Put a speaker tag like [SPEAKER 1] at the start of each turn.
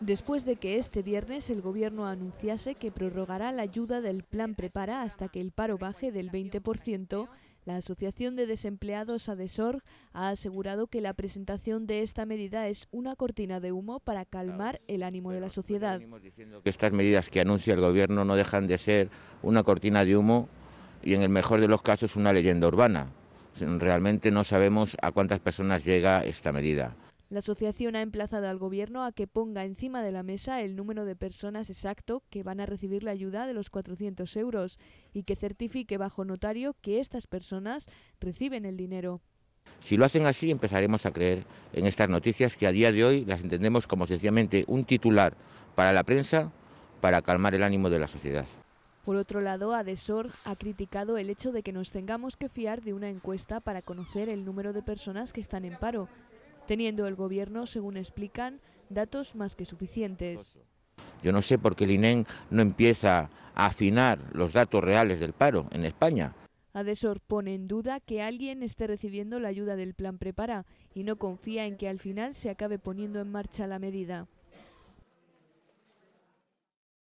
[SPEAKER 1] después de que este viernes el Gobierno anunciase que prorrogará la ayuda del Plan Prepara hasta que el paro baje del 20%, la Asociación de Desempleados ADESOR ha asegurado que la presentación de esta medida es una cortina de humo para calmar el ánimo de la sociedad.
[SPEAKER 2] estas medidas que anuncia el Gobierno no dejan de ser una cortina de humo y en el mejor de los casos una leyenda urbana. Realmente no sabemos a cuántas personas llega esta medida.
[SPEAKER 1] La asociación ha emplazado al Gobierno a que ponga encima de la mesa el número de personas exacto que van a recibir la ayuda de los 400 euros y que certifique bajo notario que estas personas reciben el dinero.
[SPEAKER 2] Si lo hacen así empezaremos a creer en estas noticias que a día de hoy las entendemos como sencillamente un titular para la prensa para calmar el ánimo de la sociedad.
[SPEAKER 1] Por otro lado, Adesor ha criticado el hecho de que nos tengamos que fiar de una encuesta para conocer el número de personas que están en paro, teniendo el gobierno, según explican, datos más que suficientes.
[SPEAKER 2] Yo no sé por qué el INE no empieza a afinar los datos reales del paro en España.
[SPEAKER 1] Adesor pone en duda que alguien esté recibiendo la ayuda del Plan Prepara y no confía en que al final se acabe poniendo en marcha la medida.